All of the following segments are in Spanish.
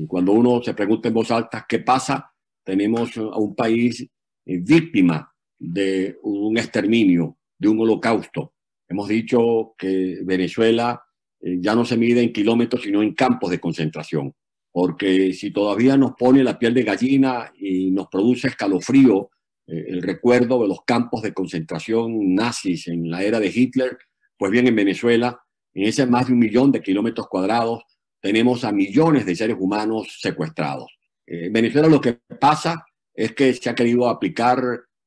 Y cuando uno se pregunta en voz alta qué pasa, tenemos a un país eh, víctima de un exterminio, de un holocausto. Hemos dicho que Venezuela eh, ya no se mide en kilómetros, sino en campos de concentración. Porque si todavía nos pone la piel de gallina y nos produce escalofrío eh, el recuerdo de los campos de concentración nazis en la era de Hitler, pues bien en Venezuela, en ese más de un millón de kilómetros cuadrados, tenemos a millones de seres humanos secuestrados. Eh, en Venezuela lo que pasa es que se ha querido aplicar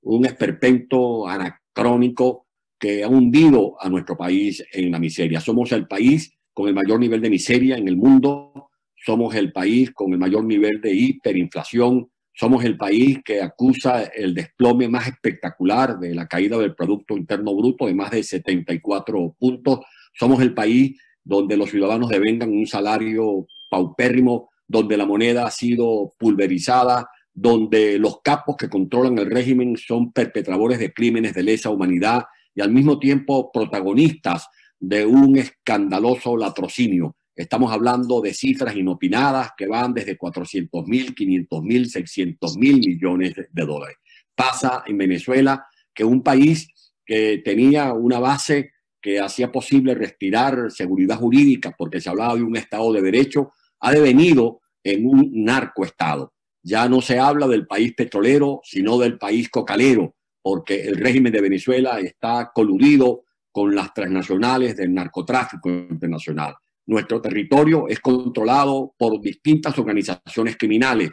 un esperpento anacrónico que ha hundido a nuestro país en la miseria. Somos el país con el mayor nivel de miseria en el mundo, somos el país con el mayor nivel de hiperinflación, somos el país que acusa el desplome más espectacular de la caída del Producto Interno Bruto de más de 74 puntos, somos el país donde los ciudadanos devengan un salario paupérrimo, donde la moneda ha sido pulverizada, donde los capos que controlan el régimen son perpetradores de crímenes de lesa humanidad y al mismo tiempo protagonistas de un escandaloso latrocinio. Estamos hablando de cifras inopinadas que van desde 400 mil, 500 mil, 600 mil millones de dólares. Pasa en Venezuela que un país que tenía una base que hacía posible respirar seguridad jurídica porque se hablaba de un Estado de Derecho, ha devenido en un narcoestado. Ya no se habla del país petrolero, sino del país cocalero, porque el régimen de Venezuela está coludido con las transnacionales del narcotráfico internacional. Nuestro territorio es controlado por distintas organizaciones criminales.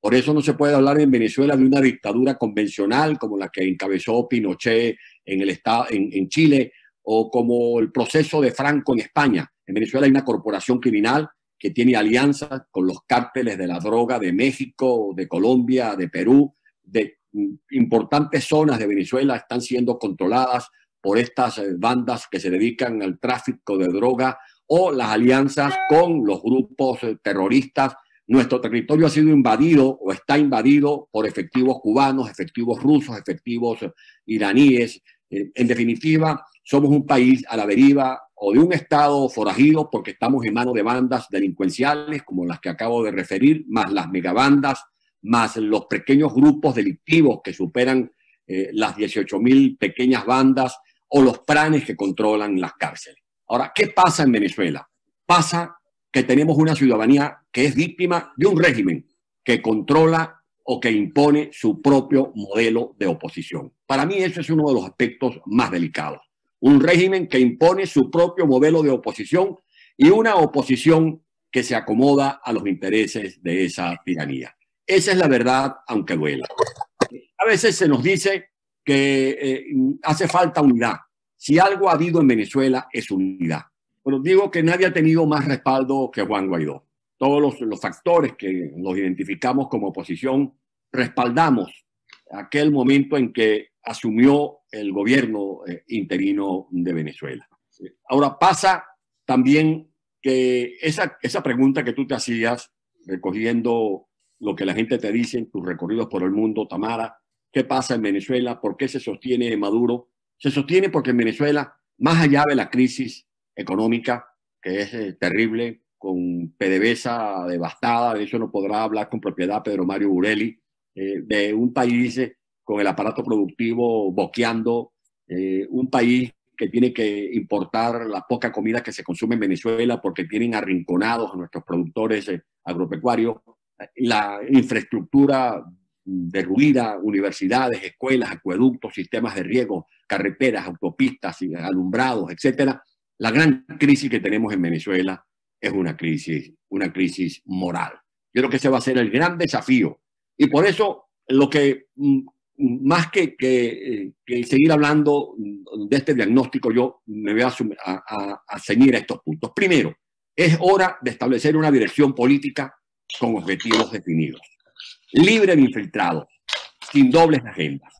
Por eso no se puede hablar en Venezuela de una dictadura convencional como la que encabezó Pinochet en, el estado, en, en Chile o como el proceso de Franco en España. En Venezuela hay una corporación criminal que tiene alianzas con los cárteles de la droga de México, de Colombia, de Perú, de mm, importantes zonas de Venezuela están siendo controladas por estas eh, bandas que se dedican al tráfico de droga o las alianzas con los grupos eh, terroristas. Nuestro territorio ha sido invadido o está invadido por efectivos cubanos, efectivos rusos, efectivos eh, iraníes. En definitiva, somos un país a la deriva o de un Estado forajido porque estamos en manos de bandas delincuenciales como las que acabo de referir, más las megabandas, más los pequeños grupos delictivos que superan eh, las las 18.000 pequeñas bandas o los planes que controlan las cárceles. Ahora, ¿qué pasa en Venezuela? Pasa que tenemos una ciudadanía que es víctima de un régimen que controla o que impone su propio modelo de oposición. Para mí eso es uno de los aspectos más delicados un régimen que impone su propio modelo de oposición y una oposición que se acomoda a los intereses de esa tiranía. Esa es la verdad, aunque duela. A veces se nos dice que eh, hace falta unidad. Si algo ha habido en Venezuela es unidad. Pero digo que nadie ha tenido más respaldo que Juan Guaidó. Todos los, los factores que los identificamos como oposición respaldamos aquel momento en que asumió el gobierno eh, interino de Venezuela. Ahora pasa también que esa, esa pregunta que tú te hacías, recogiendo lo que la gente te dice en tus recorridos por el mundo, Tamara, ¿qué pasa en Venezuela? ¿Por qué se sostiene Maduro? Se sostiene porque en Venezuela, más allá de la crisis económica, que es eh, terrible, con PDVSA devastada, de eso no podrá hablar con propiedad Pedro Mario Burelli, eh, de un país con el aparato productivo boqueando, eh, un país que tiene que importar la poca comida que se consume en Venezuela porque tienen arrinconados a nuestros productores eh, agropecuarios, eh, la infraestructura derruida, universidades, escuelas, acueductos, sistemas de riego, carreteras, autopistas, alumbrados, etcétera. La gran crisis que tenemos en Venezuela es una crisis, una crisis moral. Yo creo que ese va a ser el gran desafío. Y por eso lo que mm, más eh, que, seguir hablando de este diagnóstico, yo me voy a, a, ceñir a estos puntos. Primero, es hora de establecer una dirección política con objetivos definidos, libre de infiltrados, sin dobles agendas.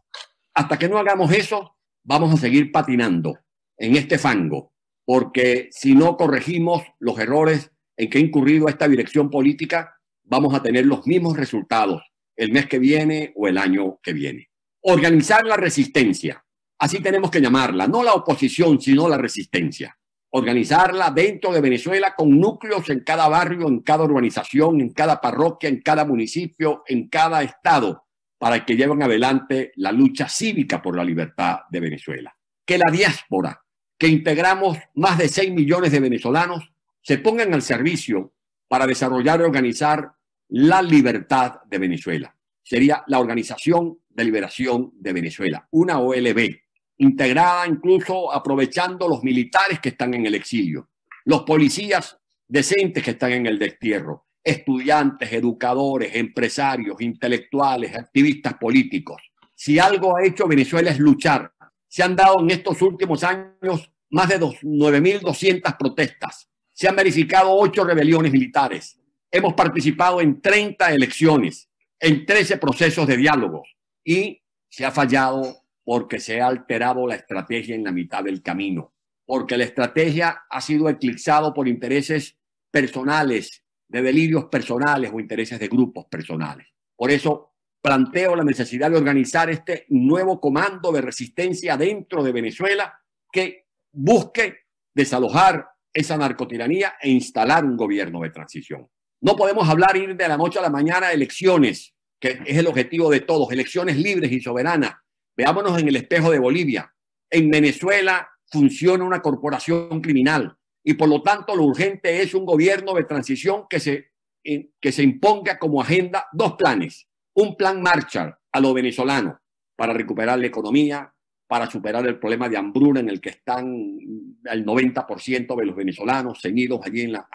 Hasta que no hagamos eso, vamos a seguir patinando en este fango, porque si no corregimos los errores en que ha incurrido esta dirección política, vamos a tener los mismos resultados el mes que viene o el año que viene. Organizar la resistencia, así tenemos que llamarla, no la oposición, sino la resistencia. Organizarla dentro de Venezuela con núcleos en cada barrio, en cada organización, en cada parroquia, en cada municipio, en cada estado, para que lleven adelante la lucha cívica por la libertad de Venezuela. Que la diáspora, que integramos más de 6 millones de venezolanos, se pongan al servicio para desarrollar y organizar la libertad de Venezuela. Sería la Organización de Liberación de Venezuela, una OLB, integrada incluso aprovechando los militares que están en el exilio, los policías decentes que están en el destierro, estudiantes, educadores, empresarios, intelectuales, activistas políticos. Si algo ha hecho Venezuela es luchar. Se han dado en estos últimos años más de 9.200 protestas. Se han verificado ocho rebeliones militares Hemos participado en 30 elecciones, en 13 procesos de diálogo y se ha fallado porque se ha alterado la estrategia en la mitad del camino, porque la estrategia ha sido eclipsado por intereses personales, de delirios personales o intereses de grupos personales. Por eso planteo la necesidad de organizar este nuevo comando de resistencia dentro de Venezuela que busque desalojar esa narcotiranía e instalar un gobierno de transición. No podemos hablar ir de la noche a la mañana a elecciones, que es el objetivo de todos, elecciones libres y soberanas. Veámonos en el espejo de Bolivia. En Venezuela funciona una corporación criminal y por lo tanto lo urgente es un gobierno de transición que se, eh, que se imponga como agenda dos planes. Un plan marcha a los venezolanos para recuperar la economía, para superar el problema de hambruna en el que están el 90% de los venezolanos ceñidos allí en la,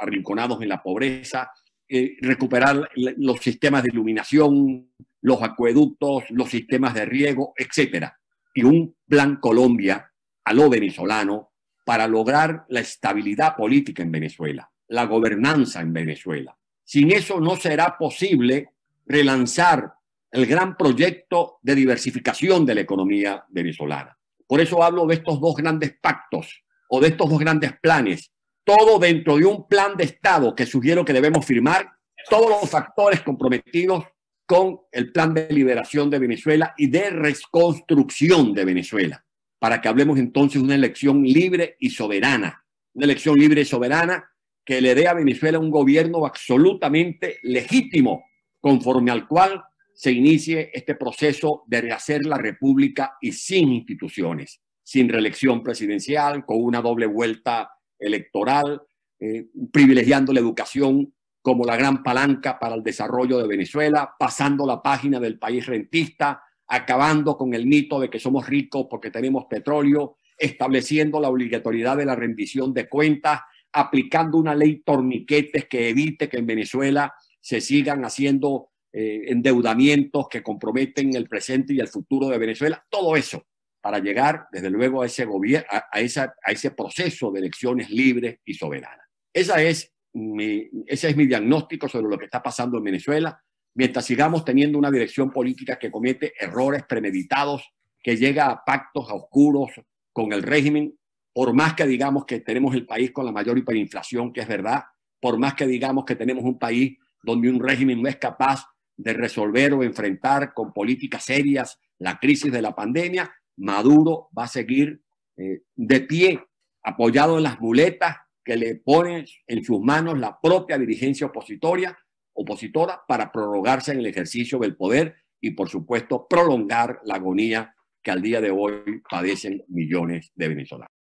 arrinconados en la pobreza, eh, recuperar los sistemas de iluminación, los acueductos, los sistemas de riego, etc. Y un plan Colombia a lo venezolano para lograr la estabilidad política en Venezuela, la gobernanza en Venezuela. Sin eso no será posible relanzar el gran proyecto de diversificación de la economía venezolana. Por eso hablo de estos dos grandes pactos o de estos dos grandes planes, todo dentro de un plan de Estado que sugiero que debemos firmar, todos los factores comprometidos con el plan de liberación de Venezuela y de reconstrucción de Venezuela, para que hablemos entonces de una elección libre y soberana, una elección libre y soberana que le dé a Venezuela un gobierno absolutamente legítimo, conforme al cual se inicie este proceso de rehacer la República y sin instituciones, sin reelección presidencial, con una doble vuelta electoral, eh, privilegiando la educación como la gran palanca para el desarrollo de Venezuela, pasando la página del país rentista, acabando con el mito de que somos ricos porque tenemos petróleo, estableciendo la obligatoriedad de la rendición de cuentas, aplicando una ley torniquetes que evite que en Venezuela se sigan haciendo eh, endeudamientos que comprometen el presente y el futuro de Venezuela, todo eso para llegar, desde luego, a ese, a, esa, a ese proceso de elecciones libres y soberanas. Esa es mi, ese es mi diagnóstico sobre lo que está pasando en Venezuela. Mientras sigamos teniendo una dirección política que comete errores premeditados, que llega a pactos oscuros con el régimen, por más que digamos que tenemos el país con la mayor hiperinflación, que es verdad, por más que digamos que tenemos un país donde un régimen no es capaz de resolver o enfrentar con políticas serias la crisis de la pandemia, Maduro va a seguir eh, de pie, apoyado en las muletas que le ponen en sus manos la propia dirigencia opositora para prorrogarse en el ejercicio del poder y, por supuesto, prolongar la agonía que al día de hoy padecen millones de venezolanos.